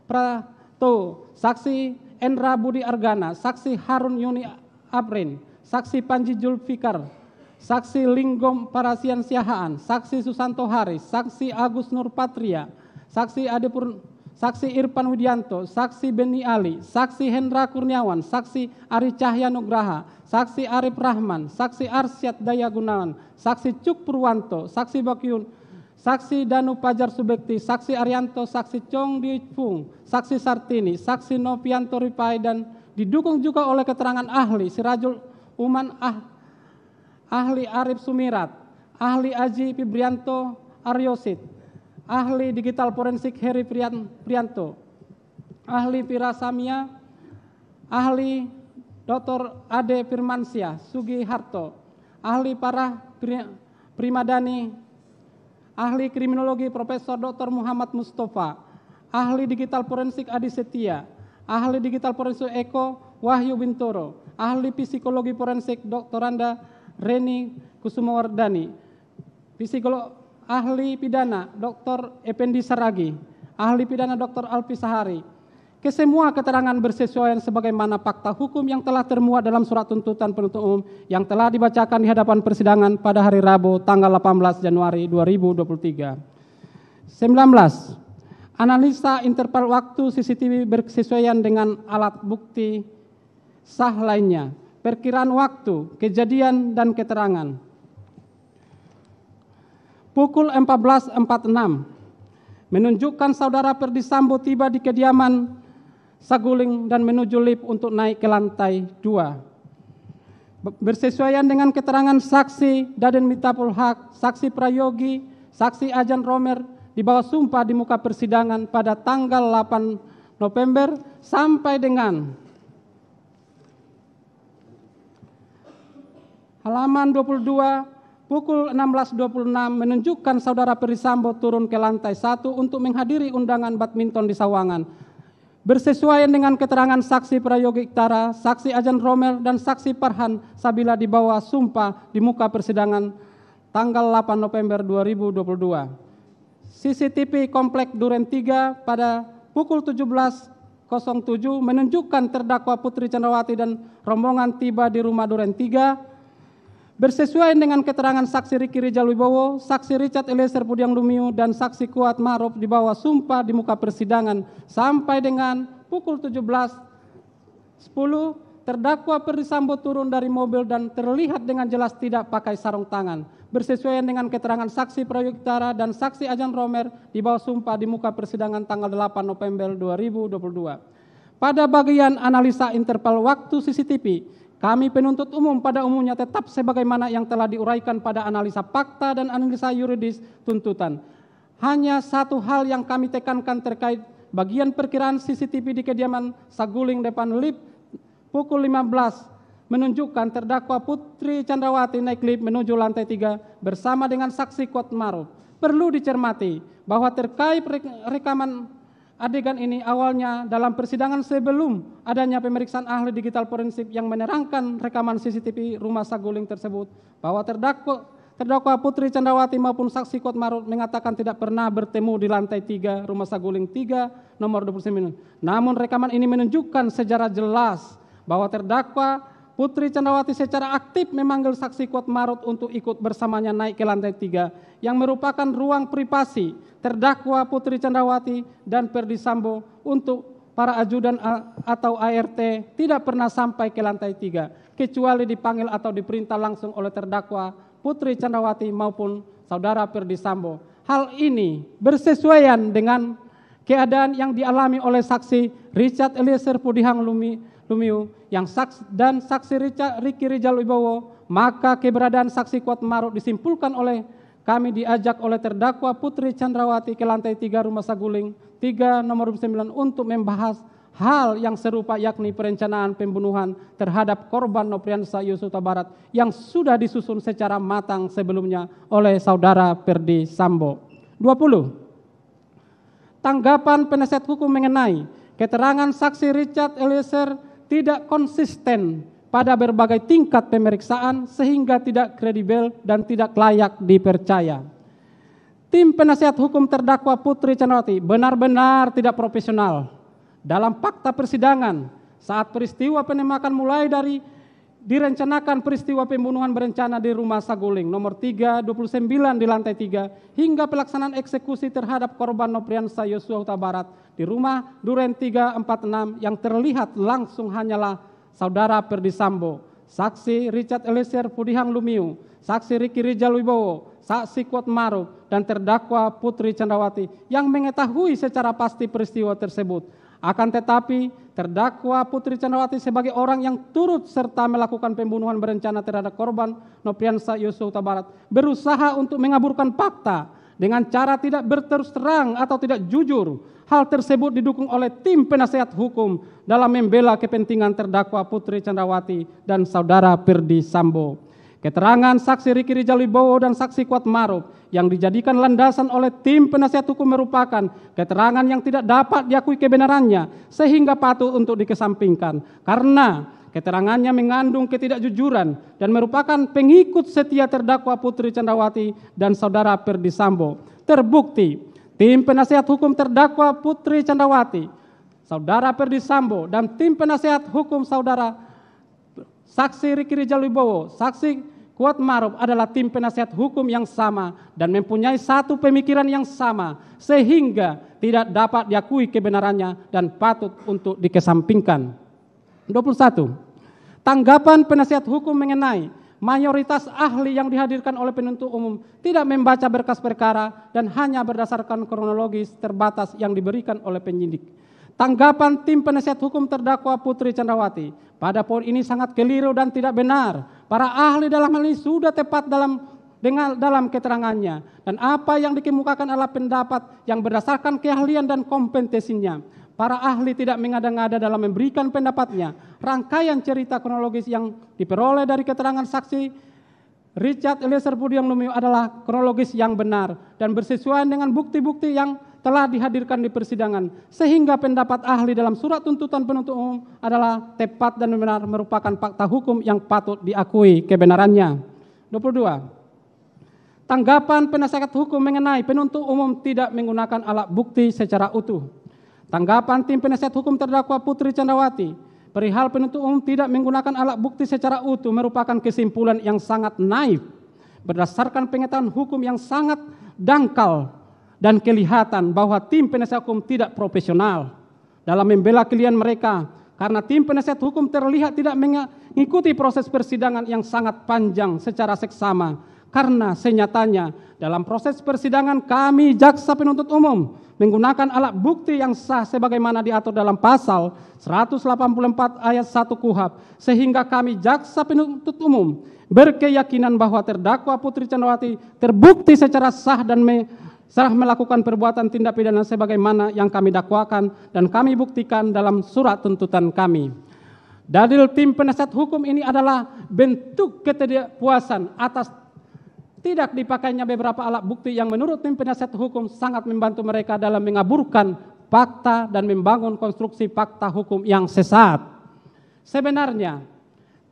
Prato, saksi Enra Budi Argana, saksi Harun Yuni Aprin, saksi Panji Julfikar, saksi Linggom Parasian Siahaan, saksi Susanto Hari, saksi Agus Nurpatria, saksi Adipur, saksi Irfan Widianto, saksi Beni Ali, saksi Hendra Kurniawan, saksi Ari Cahyanugraha, saksi Arif Rahman, saksi Arsyad Daya Gunawan, saksi Cuk Purwanto, saksi Bakyun, saksi Danu Pajar Subekti, saksi Arianto, saksi Chong Di Fung, saksi Sartini, saksi Novianto Ripai dan didukung juga oleh keterangan ahli Sirajul Uman Ah ahli Arif Sumirat, ahli Aji Pibrianto Aryosit, ahli digital forensik Heri Prianto, ahli Samia, ahli Dr. Ade Firmansyah Sugi Harto, ahli para primadani, ahli kriminologi Profesor Dr. Muhammad Mustafa, ahli digital forensik Adi Setia, ahli digital forensik Eko Wahyu Bintoro, ahli psikologi forensik Dr. Randa Reni Kusumawardani, psikolog ahli pidana Dr. Ependi Saragi, ahli pidana Dr. Alpi Sahari. Kesemua keterangan bersesuaian sebagaimana fakta hukum yang telah termuat dalam surat tuntutan penuntut umum yang telah dibacakan di hadapan persidangan pada hari Rabu tanggal 18 Januari 2023. 19. Analisa interval waktu CCTV bersesuaian dengan alat bukti sah lainnya perkiraan waktu, kejadian, dan keterangan. Pukul 14.46, menunjukkan saudara Perdisambo tiba di kediaman Saguling dan menuju lift untuk naik ke lantai 2. Bersesuaian dengan keterangan saksi Daden Mitapul Hak, saksi Prayogi, saksi Ajan Romer di bawah sumpah di muka persidangan pada tanggal 8 November sampai dengan halaman 22 pukul 16.26 menunjukkan saudara Perisambo turun ke lantai satu untuk menghadiri undangan badminton di Sawangan. Bersesuaian dengan keterangan saksi Prayogi Iktara, saksi Ajan Romer, dan saksi Parhan Sabila dibawa sumpah di muka persidangan tanggal 8 November 2022. CCTV Komplek Duren 3 pada pukul 17.07 menunjukkan terdakwa Putri Cendrawati dan rombongan tiba di rumah Duren 3 Bersesuaian dengan keterangan saksi Riki Rijal Wibowo, saksi Richard Eliezer Budiang Lumiu, dan saksi Kuat Maruf di bawah sumpah di muka persidangan sampai dengan pukul 17.10 terdakwa Perdisambo turun dari mobil dan terlihat dengan jelas tidak pakai sarung tangan. Bersesuaian dengan keterangan saksi Proyek Utara dan saksi Ajan Romer di bawah sumpah di muka persidangan tanggal 8 November 2022. Pada bagian analisa interval waktu CCTV, kami penuntut umum pada umumnya tetap sebagaimana yang telah diuraikan pada analisa fakta dan analisa yuridis tuntutan. Hanya satu hal yang kami tekankan terkait bagian perkiraan CCTV di kediaman Saguling depan lip pukul 15 menunjukkan terdakwa Putri Chandrawati naik lift menuju lantai 3 bersama dengan saksi Kuat Maruf. Perlu dicermati bahwa terkait rekaman adegan ini awalnya dalam persidangan sebelum adanya pemeriksaan ahli digital forensik yang menerangkan rekaman CCTV rumah Saguling tersebut bahwa terdakwa terdakwa Putri Candrawati maupun saksi Kuat Maruf mengatakan tidak pernah bertemu di lantai 3 rumah Saguling 3 nomor 29. Namun rekaman ini menunjukkan sejarah jelas bahwa terdakwa Putri Candrawati secara aktif memanggil saksi kuat Marut untuk ikut bersamanya naik ke lantai tiga yang merupakan ruang privasi terdakwa Putri Candrawati dan Perdi Sambo untuk para ajudan atau ART tidak pernah sampai ke lantai tiga kecuali dipanggil atau diperintah langsung oleh terdakwa Putri Candrawati maupun saudara Perdi Sambo. Hal ini bersesuaian dengan keadaan yang dialami oleh saksi Richard Eliezer Pudihang Lumiu yang saksi dan saksi Rica, Riki Rijal Wibowo, maka keberadaan saksi kuat maruf disimpulkan oleh kami diajak oleh terdakwa Putri Chandrawati ke lantai 3 rumah Saguling 3 nomor 9 untuk membahas hal yang serupa yakni perencanaan pembunuhan terhadap korban Nopriansa Yusuta Barat yang sudah disusun secara matang sebelumnya oleh saudara Perdi Sambo. 20. Tanggapan penasihat hukum mengenai keterangan saksi Richard Eliezer tidak konsisten pada berbagai tingkat pemeriksaan sehingga tidak kredibel dan tidak layak dipercaya. Tim penasihat hukum terdakwa Putri Chandrawati benar-benar tidak profesional dalam fakta persidangan saat peristiwa penembakan mulai dari direncanakan peristiwa pembunuhan berencana di rumah Saguling nomor 3 29 di lantai 3 hingga pelaksanaan eksekusi terhadap korban Noprian Sayosua Huta Barat di rumah Duren 346 yang terlihat langsung hanyalah saudara Perdisambo, saksi Richard Eliezer Pudihang Lumiu, saksi Riki Rijal Wibowo, saksi Kuat Maruf dan terdakwa Putri Candrawati yang mengetahui secara pasti peristiwa tersebut. Akan tetapi Terdakwa Putri Candrawati sebagai orang yang turut serta melakukan pembunuhan berencana terhadap korban Nopriansa Yusuf Barat berusaha untuk mengaburkan fakta dengan cara tidak berterus terang atau tidak jujur. Hal tersebut didukung oleh tim penasehat hukum dalam membela kepentingan terdakwa Putri Candrawati dan saudara Perdi Sambo. Keterangan saksi Riki Rijalibowo dan saksi Kuat Maruf yang dijadikan landasan oleh tim penasihat hukum merupakan keterangan yang tidak dapat diakui kebenarannya sehingga patut untuk dikesampingkan karena Keterangannya mengandung ketidakjujuran dan merupakan pengikut setia terdakwa Putri Candrawati dan saudara Perdi Sambo. Terbukti, tim penasihat hukum terdakwa Putri Candrawati, saudara Perdi Sambo dan tim penasihat hukum saudara saksi Riki Rijal Wibowo, saksi Kuat Maruf adalah tim penasihat hukum yang sama dan mempunyai satu pemikiran yang sama sehingga tidak dapat diakui kebenarannya dan patut untuk dikesampingkan. 21. Tanggapan penasihat hukum mengenai mayoritas ahli yang dihadirkan oleh penuntut umum tidak membaca berkas perkara dan hanya berdasarkan kronologis terbatas yang diberikan oleh penyidik. Tanggapan tim penasihat hukum terdakwa Putri Chandrawati pada poin ini sangat keliru dan tidak benar Para ahli dalam hal ini sudah tepat dalam dengan dalam keterangannya dan apa yang dikemukakan adalah pendapat yang berdasarkan keahlian dan kompetensinya. Para ahli tidak mengada-ngada dalam memberikan pendapatnya. Rangkaian cerita kronologis yang diperoleh dari keterangan saksi Richard Eliezer Budiang Lumiu adalah kronologis yang benar dan bersesuaian dengan bukti-bukti yang telah dihadirkan di persidangan sehingga pendapat ahli dalam surat tuntutan penuntut umum adalah tepat dan benar merupakan fakta hukum yang patut diakui kebenarannya. 22. Tanggapan penasihat hukum mengenai penuntut umum tidak menggunakan alat bukti secara utuh. Tanggapan tim penasihat hukum terdakwa Putri Candrawati perihal penuntut umum tidak menggunakan alat bukti secara utuh merupakan kesimpulan yang sangat naif berdasarkan pengetahuan hukum yang sangat dangkal dan kelihatan bahwa tim penasihat hukum tidak profesional dalam membela klien mereka karena tim penasihat hukum terlihat tidak mengikuti proses persidangan yang sangat panjang secara seksama karena senyatanya dalam proses persidangan kami jaksa penuntut umum menggunakan alat bukti yang sah sebagaimana diatur dalam pasal 184 ayat 1 KUHAP sehingga kami jaksa penuntut umum berkeyakinan bahwa terdakwa Putri Candrawati terbukti secara sah dan serah melakukan perbuatan tindak pidana sebagaimana yang kami dakwakan dan kami buktikan dalam surat tuntutan kami. Dalil tim penasihat hukum ini adalah bentuk ketidakpuasan atas tidak dipakainya beberapa alat bukti yang menurut tim penasihat hukum sangat membantu mereka dalam mengaburkan fakta dan membangun konstruksi fakta hukum yang sesat. Sebenarnya,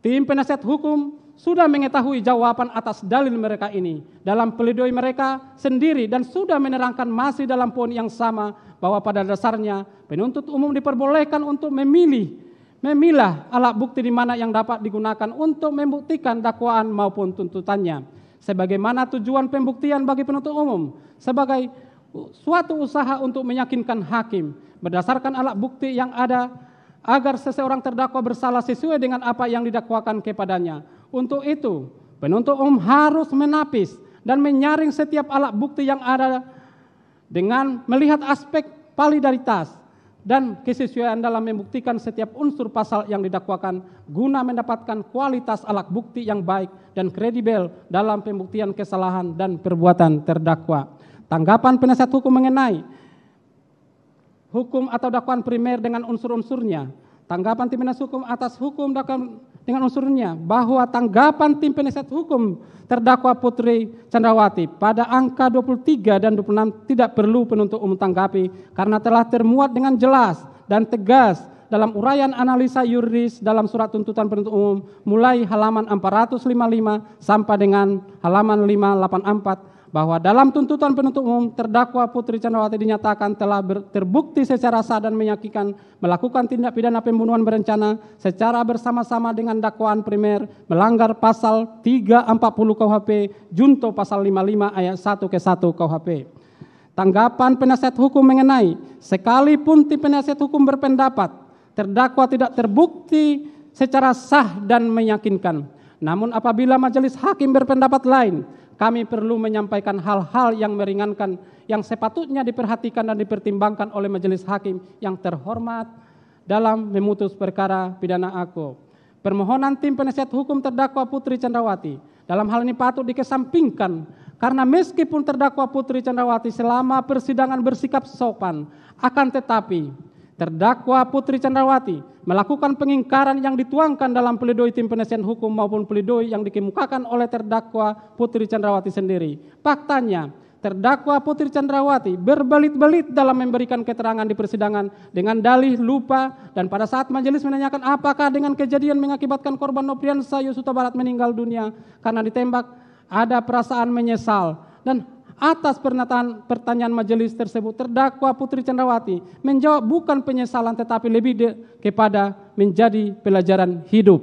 tim penasihat hukum sudah mengetahui jawaban atas dalil mereka ini dalam pledoi mereka sendiri dan sudah menerangkan masih dalam poin yang sama bahwa pada dasarnya penuntut umum diperbolehkan untuk memilih memilah alat bukti di mana yang dapat digunakan untuk membuktikan dakwaan maupun tuntutannya sebagaimana tujuan pembuktian bagi penuntut umum sebagai suatu usaha untuk meyakinkan hakim berdasarkan alat bukti yang ada agar seseorang terdakwa bersalah sesuai dengan apa yang didakwakan kepadanya untuk itu, penuntut umum harus menapis dan menyaring setiap alat bukti yang ada dengan melihat aspek validitas dan kesesuaian dalam membuktikan setiap unsur pasal yang didakwakan guna mendapatkan kualitas alat bukti yang baik dan kredibel dalam pembuktian kesalahan dan perbuatan terdakwa. Tanggapan penasihat hukum mengenai hukum atau dakwaan primer dengan unsur-unsurnya Tanggapan tim penasihat hukum atas hukum dakwaan dengan unsurnya bahwa tanggapan tim penasihat hukum terdakwa Putri Candrawati pada angka 23 dan 26 tidak perlu penuntut umum tanggapi karena telah termuat dengan jelas dan tegas dalam uraian analisa yuridis dalam surat tuntutan penuntut umum mulai halaman 455 sampai dengan halaman 584 bahwa dalam tuntutan penuntut umum terdakwa Putri Candrawati dinyatakan telah ber, terbukti secara sah dan meyakinkan melakukan tindak pidana pembunuhan berencana secara bersama-sama dengan dakwaan primer melanggar pasal 340 KUHP junto pasal 55 ayat 1 ke 1 KUHP. Tanggapan penasihat hukum mengenai sekalipun tim penasihat hukum berpendapat terdakwa tidak terbukti secara sah dan meyakinkan. Namun apabila majelis hakim berpendapat lain, kami perlu menyampaikan hal-hal yang meringankan, yang sepatutnya diperhatikan dan dipertimbangkan oleh majelis hakim yang terhormat dalam memutus perkara pidana aku. Permohonan tim penasihat hukum terdakwa Putri Cendrawati dalam hal ini patut dikesampingkan karena meskipun terdakwa Putri Cendrawati selama persidangan bersikap sopan, akan tetapi Terdakwa Putri Chandrawati melakukan pengingkaran yang dituangkan dalam pledoi tim penasihat hukum maupun pledoi yang dikemukakan oleh terdakwa Putri Chandrawati sendiri. Faktanya, terdakwa Putri Chandrawati berbelit-belit dalam memberikan keterangan di persidangan dengan dalih lupa dan pada saat majelis menanyakan apakah dengan kejadian mengakibatkan korban Nopriansa Yosuta Barat meninggal dunia karena ditembak ada perasaan menyesal dan Atas pernyataan pertanyaan majelis tersebut, terdakwa Putri Cendrawati menjawab bukan penyesalan tetapi lebih de, kepada menjadi pelajaran hidup.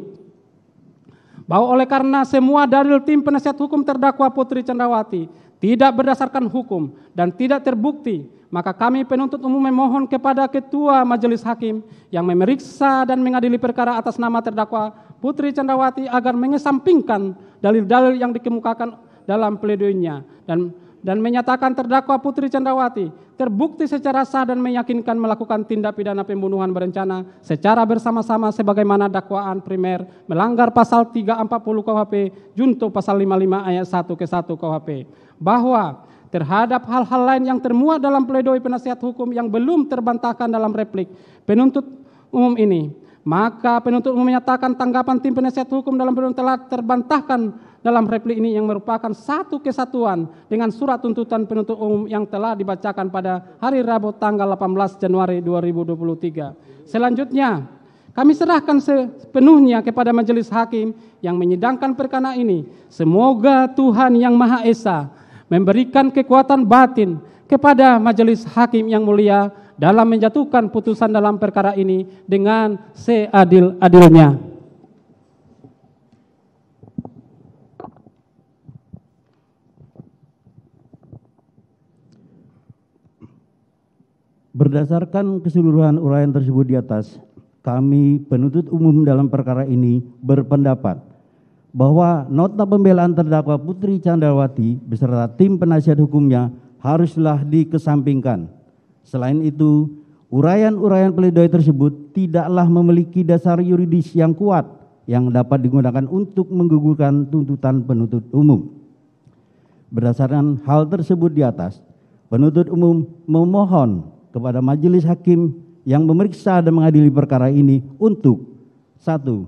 Bahwa oleh karena semua dalil tim penasihat hukum terdakwa Putri Cendrawati tidak berdasarkan hukum dan tidak terbukti, maka kami penuntut umum memohon kepada Ketua Majelis Hakim yang memeriksa dan mengadili perkara atas nama terdakwa Putri Cendrawati agar mengesampingkan dalil-dalil yang dikemukakan dalam pledoinya dan dan menyatakan terdakwa Putri Cendrawati terbukti secara sah dan meyakinkan melakukan tindak pidana pembunuhan berencana secara bersama-sama sebagaimana dakwaan primer melanggar pasal 340 KUHP junto pasal 55 ayat 1 ke 1 KUHP bahwa terhadap hal-hal lain yang termuat dalam pledoi penasihat hukum yang belum terbantahkan dalam replik penuntut umum ini maka penuntut umum menyatakan tanggapan tim penasihat hukum dalam belum telah terbantahkan dalam replik ini yang merupakan satu kesatuan dengan surat tuntutan penuntut umum yang telah dibacakan pada hari Rabu tanggal 18 Januari 2023. Selanjutnya, kami serahkan sepenuhnya kepada majelis hakim yang menyidangkan perkara ini. Semoga Tuhan Yang Maha Esa memberikan kekuatan batin kepada majelis hakim yang mulia dalam menjatuhkan putusan dalam perkara ini dengan seadil-adilnya. Berdasarkan keseluruhan uraian tersebut di atas, kami penuntut umum dalam perkara ini berpendapat bahwa nota pembelaan terdakwa Putri Candrawati beserta tim penasihat hukumnya haruslah dikesampingkan. Selain itu, uraian-uraian pledoi tersebut tidaklah memiliki dasar yuridis yang kuat yang dapat digunakan untuk menggugurkan tuntutan penuntut umum. Berdasarkan hal tersebut di atas, penuntut umum memohon kepada majelis hakim yang memeriksa dan mengadili perkara ini untuk satu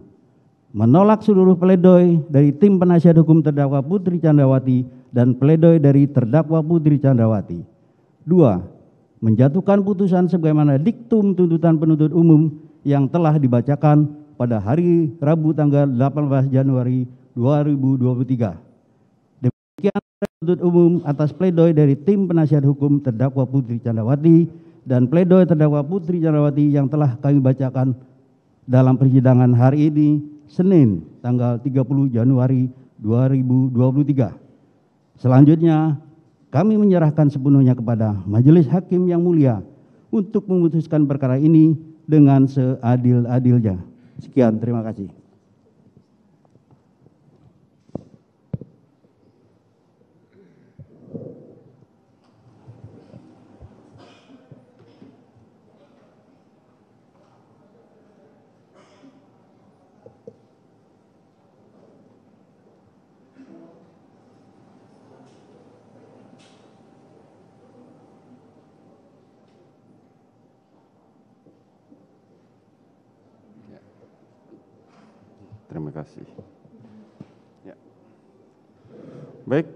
menolak seluruh pledoi dari tim penasihat hukum terdakwa Putri Candrawati dan pledoi dari terdakwa Putri Candrawati. Dua, menjatuhkan putusan sebagaimana diktum tuntutan penuntut umum yang telah dibacakan pada hari Rabu tanggal 18 Januari 2023. Demikian penuntut umum atas pledoi dari tim penasihat hukum terdakwa Putri Candrawati dan pledoi terdakwa Putri Candrawati yang telah kami bacakan dalam persidangan hari ini Senin tanggal 30 Januari 2023. Selanjutnya, kami menyerahkan sepenuhnya kepada Majelis Hakim yang mulia untuk memutuskan perkara ini dengan seadil-adilnya. Sekian, terima kasih. Terima kasih. Ya. Baik.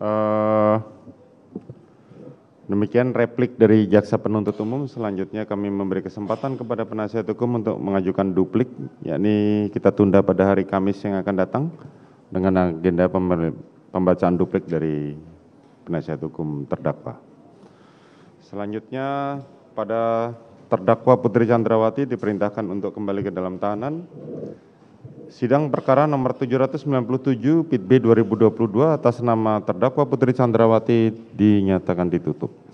Uh, demikian replik dari jaksa penuntut umum. Selanjutnya kami memberi kesempatan kepada penasihat hukum untuk mengajukan duplik, yakni kita tunda pada hari Kamis yang akan datang dengan agenda pembacaan duplik dari penasihat hukum terdakwa. Selanjutnya pada terdakwa Putri Chandrawati diperintahkan untuk kembali ke dalam tahanan Sidang perkara nomor 797 PIT B 2022 atas nama terdakwa Putri Chandrawati dinyatakan ditutup.